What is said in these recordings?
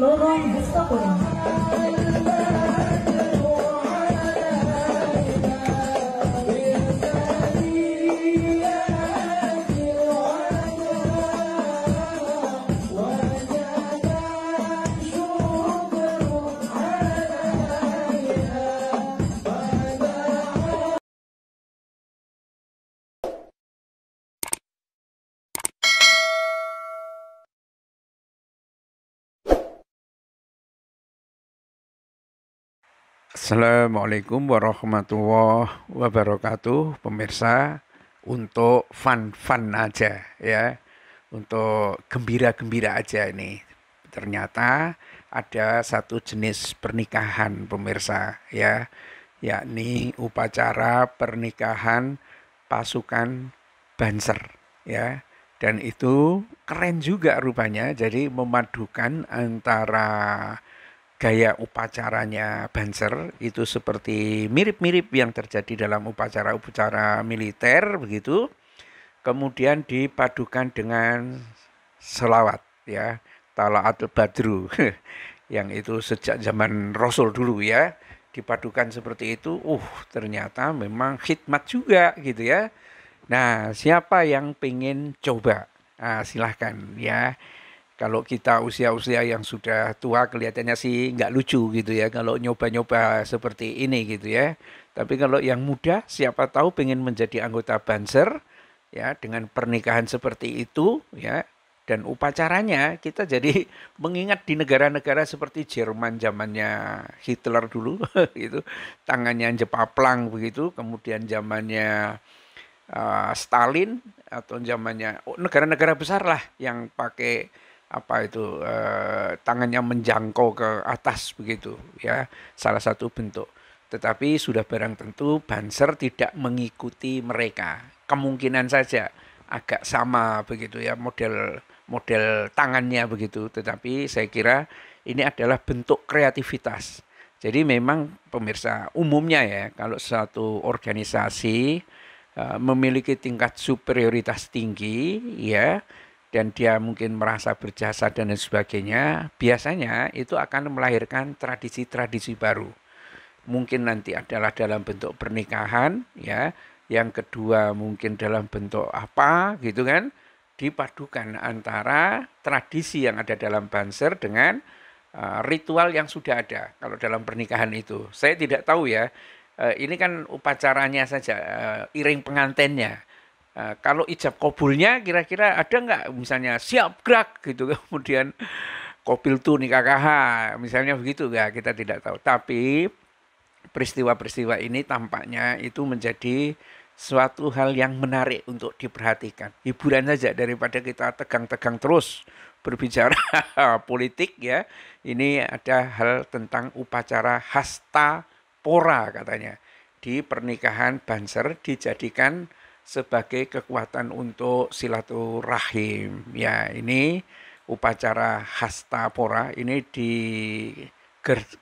लोग हैं जिसका कोई नहीं Assalamualaikum warahmatullahi wabarakatuh pemirsa untuk fun-fun aja ya untuk gembira-gembira aja ini ternyata ada satu jenis pernikahan pemirsa ya yakni upacara pernikahan pasukan banser ya dan itu keren juga rupanya jadi memadukan antara gaya upacaranya Banser itu seperti mirip-mirip yang terjadi dalam upacara-upacara militer begitu. Kemudian dipadukan dengan selawat ya, talaatul badru yang itu sejak zaman Rasul dulu ya dipadukan seperti itu, uh ternyata memang khidmat juga gitu ya. Nah, siapa yang pengen coba? Nah, silahkan ya kalau kita usia-usia yang sudah tua kelihatannya sih nggak lucu gitu ya kalau nyoba-nyoba seperti ini gitu ya. Tapi kalau yang muda siapa tahu pengen menjadi anggota Banser ya dengan pernikahan seperti itu ya dan upacaranya kita jadi mengingat di negara-negara seperti Jerman zamannya Hitler dulu gitu tangannya jepaplang begitu kemudian zamannya uh, Stalin atau zamannya oh, negara-negara oh, besar lah yang pakai apa itu eh, tangannya menjangkau ke atas begitu ya salah satu bentuk tetapi sudah barang tentu Banser tidak mengikuti mereka kemungkinan saja agak sama begitu ya model model tangannya begitu tetapi saya kira ini adalah bentuk kreativitas jadi memang pemirsa umumnya ya kalau satu organisasi eh, memiliki tingkat superioritas tinggi ya dan dia mungkin merasa berjasa dan lain sebagainya, biasanya itu akan melahirkan tradisi-tradisi baru. Mungkin nanti adalah dalam bentuk pernikahan, ya. Yang kedua mungkin dalam bentuk apa, gitu kan? Dipadukan antara tradisi yang ada dalam banser dengan uh, ritual yang sudah ada. Kalau dalam pernikahan itu, saya tidak tahu ya. Uh, ini kan upacaranya saja, uh, iring pengantennya Uh, kalau ijab kobulnya kira-kira ada nggak misalnya siap gerak gitu kemudian kopil tuh nikah KH misalnya begitu ya kita tidak tahu tapi peristiwa-peristiwa ini tampaknya itu menjadi suatu hal yang menarik untuk diperhatikan hiburan saja daripada kita tegang-tegang terus berbicara politik ya ini ada hal tentang upacara hasta pora katanya di pernikahan Banser dijadikan sebagai kekuatan untuk silaturahim. Ya, ini upacara hastapora ini di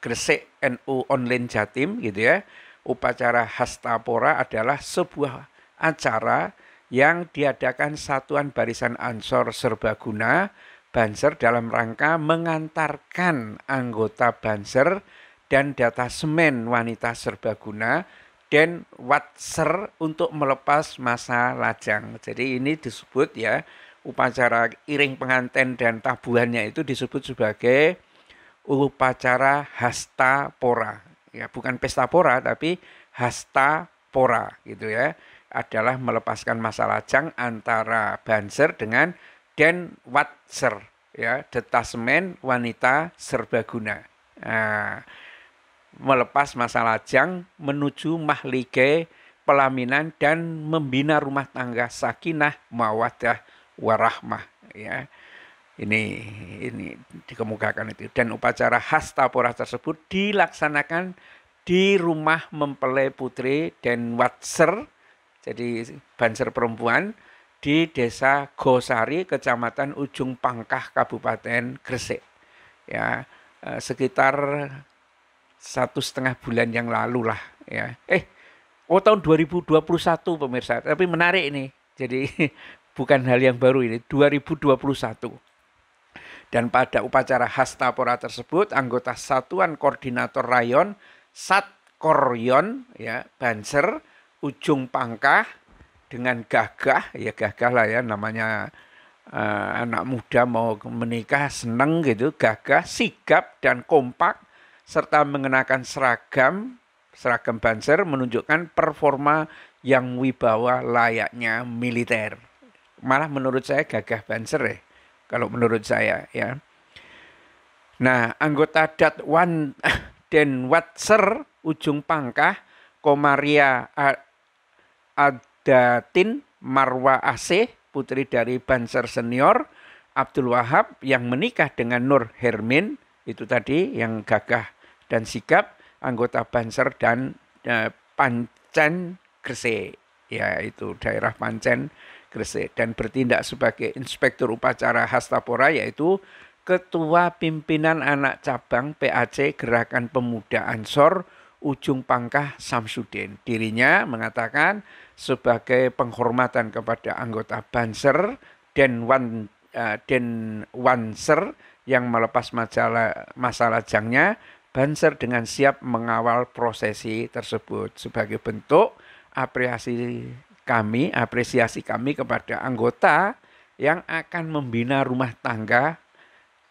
Gresik NU Online Jatim gitu ya. Upacara hastapora adalah sebuah acara yang diadakan Satuan Barisan Ansor Serbaguna Banser dalam rangka mengantarkan anggota Banser dan data semen wanita serbaguna Den Watser untuk melepas masa lajang. Jadi ini disebut ya upacara iring pengantin dan tabuhannya itu disebut sebagai upacara hasta pora. Ya, bukan pesta pora tapi hasta pora gitu ya. Adalah melepaskan masa lajang antara Banser dengan Den Watser ya, detasemen wanita serbaguna. Nah, melepas masa lajang menuju mahlike pelaminan dan membina rumah tangga sakinah mawadah warahmah ya ini ini dikemukakan itu dan upacara khas hastapura tersebut dilaksanakan di rumah mempelai putri dan watser jadi banser perempuan di desa Gosari kecamatan Ujung Pangkah Kabupaten Gresik ya eh, sekitar satu setengah bulan yang lalu lah ya. Eh, oh tahun 2021 pemirsa. Tapi menarik ini. Jadi bukan hal yang baru ini, 2021. Dan pada upacara Hastapora tersebut, anggota Satuan Koordinator Rayon, Satkoryon, ya, Banser, Ujung Pangkah, dengan gagah, ya gagah lah ya namanya uh, anak muda mau menikah, seneng gitu, gagah, sigap, dan kompak, serta mengenakan seragam seragam Banser menunjukkan performa yang wibawa layaknya militer. Malah menurut saya gagah Banser ya, kalau menurut saya ya. Nah, anggota dat wan Den Watser ujung pangkah Komaria Adatin Marwa Asih putri dari Banser senior Abdul Wahab yang menikah dengan Nur Hermin itu tadi yang gagah dan sikap anggota Banser dan e, eh, Pancen Gresik yaitu itu daerah Pancen Gresik dan bertindak sebagai inspektur upacara Hastapora yaitu ketua pimpinan anak cabang PAC Gerakan Pemuda Ansor Ujung Pangkah Samsudin. Dirinya mengatakan sebagai penghormatan kepada anggota Banser dan Wan uh, eh, Den Wanser yang melepas masalah masalah jangnya Banser dengan siap mengawal prosesi tersebut sebagai bentuk apresiasi kami, apresiasi kami kepada anggota yang akan membina rumah tangga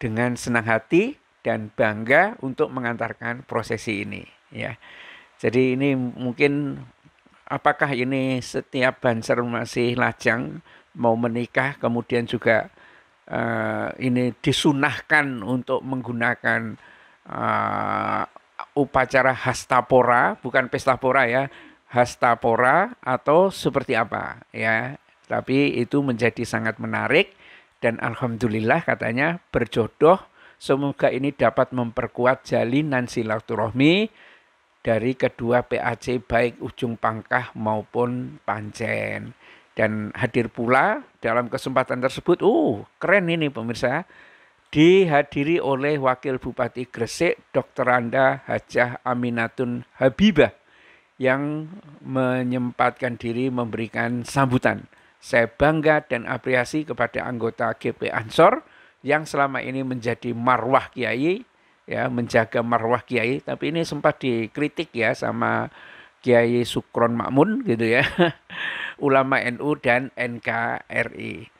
dengan senang hati dan bangga untuk mengantarkan prosesi ini ya. Jadi ini mungkin apakah ini setiap banser masih lajang mau menikah kemudian juga uh, ini disunahkan untuk menggunakan uh, upacara hastapora, bukan Pora ya, hastapora atau seperti apa ya. Tapi itu menjadi sangat menarik dan alhamdulillah katanya berjodoh semoga ini dapat memperkuat jalinan silaturahmi dari kedua PAC baik ujung pangkah maupun pancen dan hadir pula dalam kesempatan tersebut uh keren ini pemirsa dihadiri oleh Wakil Bupati Gresik Dr. Anda Hajah Aminatun Habibah yang menyempatkan diri memberikan sambutan. Saya bangga dan apresiasi kepada anggota GP Ansor yang selama ini menjadi marwah kiai ya menjaga marwah kiai tapi ini sempat dikritik ya sama Kiai Sukron Makmun gitu ya ulama NU dan NKRI.